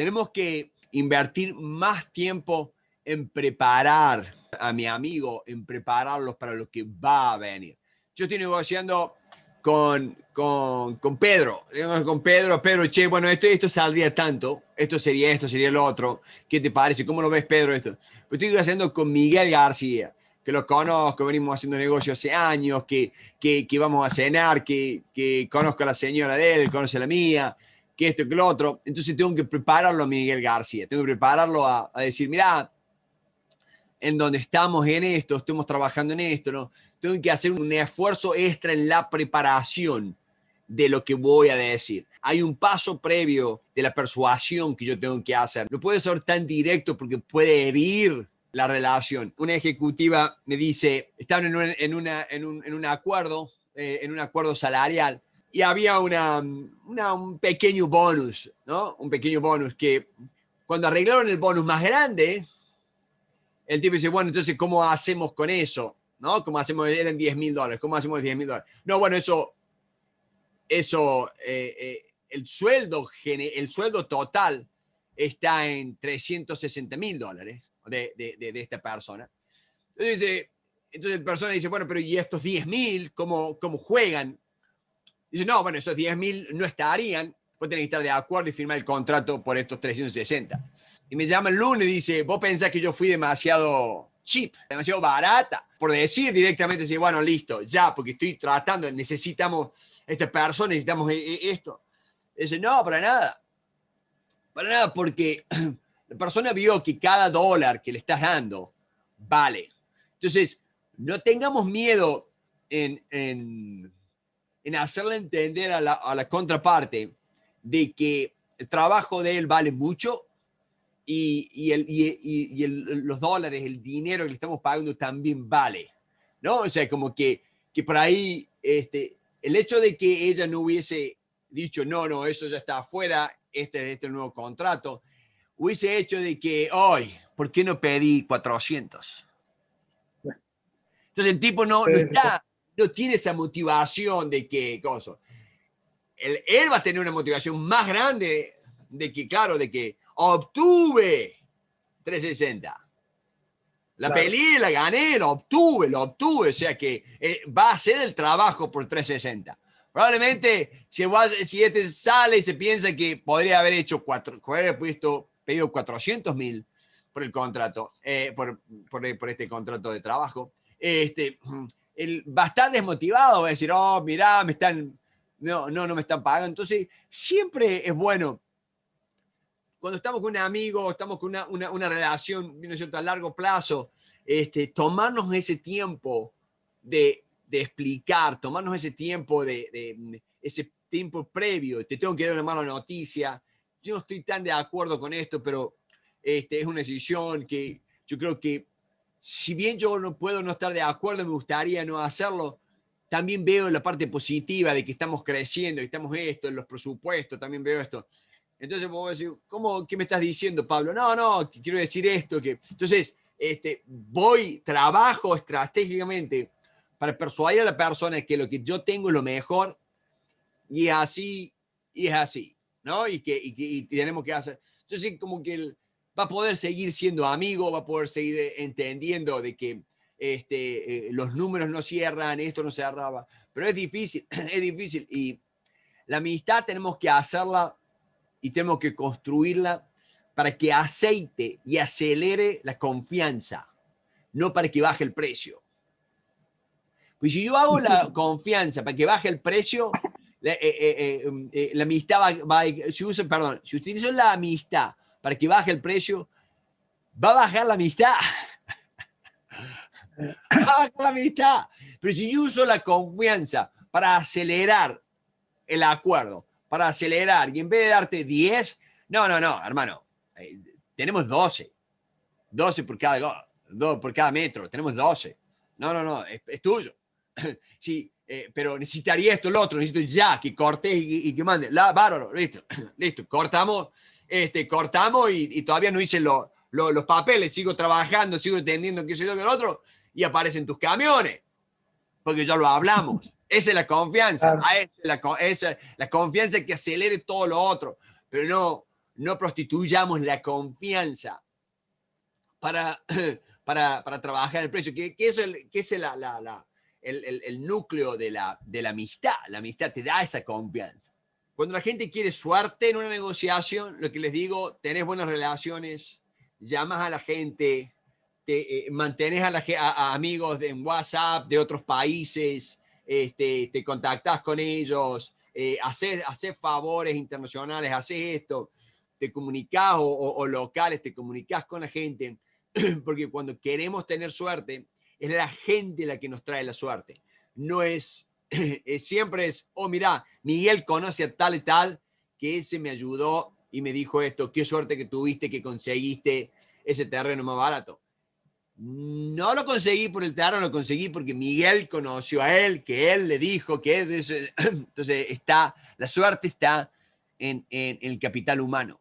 Tenemos que invertir más tiempo en preparar a mi amigo, en prepararlos para lo que va a venir. Yo estoy negociando con, con, con Pedro, con Pedro, Pedro, che, bueno, esto, esto saldría tanto, esto sería esto, sería lo otro, ¿qué te parece? ¿Cómo lo ves, Pedro, esto? estoy haciendo con Miguel García, que lo conozco, venimos haciendo negocios hace años, que, que, que, vamos a cenar, que, que conozco a la señora de él, conoce a la mía, que esto, que lo otro. Entonces tengo que prepararlo a Miguel García, tengo que prepararlo a, decir, mira, en donde estamos en esto, estamos trabajando en esto, ¿no? Tengo que hacer un esfuerzo extra en la preparación de lo que voy a decir. Hay un paso previo de la persuasión que yo tengo que hacer. No puede ser tan directo porque puede herir la relación. Una ejecutiva me dice, estaban en un, una, en un, acuerdo, eh, en un acuerdo salarial, y había una, un pequeño bonus, ¿no? Un pequeño bonus que cuando arreglaron el bonus más grande, el tipo dice, bueno, entonces, ¿cómo hacemos con eso? ¿No? ¿Cómo hacemos? Eran 10 mil dólares, ¿cómo hacemos 10 mil dólares? No, bueno, eso, eso, eh, eh, el, sueldo, el sueldo total está en 360 mil dólares de, de, de, esta persona. Entonces, entonces, la persona dice, bueno, pero ¿y estos 10 mil, cómo, cómo juegan? Dice, no, bueno, esos 10.000 no estarían, vos tenés que estar de acuerdo y firmar el contrato por estos 360. Y me llama el lunes y dice, vos pensás que yo fui demasiado cheap, demasiado barata, por decir directamente, bueno, listo, ya, porque estoy tratando, necesitamos esta persona, necesitamos e, e, esto. Dice, no, para nada. Para nada, porque la persona vio que cada dólar que le estás dando vale. Entonces, no tengamos miedo en en hacerle entender a la, contraparte de que el trabajo de él vale mucho y, el, los dólares, el dinero que le estamos pagando también vale, ¿no? O sea, como que, que por ahí, este, el hecho de que ella no hubiese dicho, no, no, eso ya está afuera, este este nuevo contrato, hubiese hecho de que, hoy, ¿por qué no pedí 400? Entonces el tipo no, no está no tiene esa motivación de que, cosa. Él, él, va a tener una motivación más grande de que, claro, de que obtuve 360. La claro. la gané, la obtuve, la obtuve. O sea que eh, va a hacer el trabajo por 360. Probablemente si, si este sale y se piensa que podría haber hecho cuatro, puesto, pedido 400 mil por el contrato, eh, por, por, por, este contrato de trabajo, este, el, va a estar desmotivado, va a decir, oh, mirá, me están, no, no, no me están pagando. Entonces, siempre es bueno. Cuando estamos con un amigo, estamos con una, relación, ¿no es cierto?, a largo plazo, este, tomarnos ese tiempo de, explicar, tomarnos ese tiempo ese tiempo previo, te tengo que dar una mala noticia, yo no estoy tan de acuerdo con esto, pero este, es una decisión que yo creo que si bien yo no puedo no estar de acuerdo, me gustaría no hacerlo, también veo la parte positiva de que estamos creciendo, y estamos esto, en los presupuestos, también veo esto. Entonces vos ¿cómo, ¿qué me estás diciendo, Pablo? No, no, quiero decir esto. Que... Entonces, este, voy, trabajo estratégicamente para persuadir a la persona que lo que yo tengo es lo mejor, y es así, y es así, ¿no? Y que, y y tenemos que hacer. Entonces, como que el, va a poder seguir siendo amigo, va a poder seguir eh, entendiendo de que este, eh, los números no cierran, esto no se cerraba, pero es difícil, es difícil. Y la amistad tenemos que hacerla y tenemos que construirla para que aceite y acelere la confianza, no para que baje el precio. Pues si yo hago la confianza para que baje el precio, la, eh, amistad va, a... si uso, perdón, si utilizo la amistad para que baje el precio, va a bajar la amistad. va a bajar la amistad. Pero si yo uso la confianza para acelerar el acuerdo, para acelerar, y en vez de darte 10, no, no, no, hermano, eh, tenemos 12. 12 por cada, por cada metro, tenemos 12. No, no, no, es, tuyo. sí, eh, pero necesitaría esto, el otro, necesito ya que cortes y, que mande. La, bárbaro, listo, listo, cortamos este, cortamos y, todavía no hice los papeles, sigo trabajando, sigo entendiendo qué soy lo que el otro, y aparecen tus camiones, porque ya lo hablamos. Esa es la confianza, la, confianza que acelere todo lo otro, pero no, no prostituyamos la confianza para, para, para trabajar el precio, que, que que es el, el, el, núcleo de la, de la amistad, la amistad te da esa confianza. Cuando la gente quiere suerte en una negociación, lo que les digo, tenés buenas relaciones, llamas a la gente, te eh, mantenés a, la, amigos en WhatsApp de otros países, este, te contactás con ellos, eh, haces, favores internacionales, haces esto, te comunicas o, locales, te comunicas con la gente, porque cuando queremos tener suerte, es la gente la que nos trae la suerte, no es Eh, siempre es, oh, mira, Miguel conoce a tal y tal, que ese me ayudó y me dijo esto, qué suerte que tuviste, que conseguiste ese terreno más barato. No lo conseguí por el terreno, lo conseguí porque Miguel conoció a él, que él le dijo, que es Entonces está, la suerte está en el capital humano.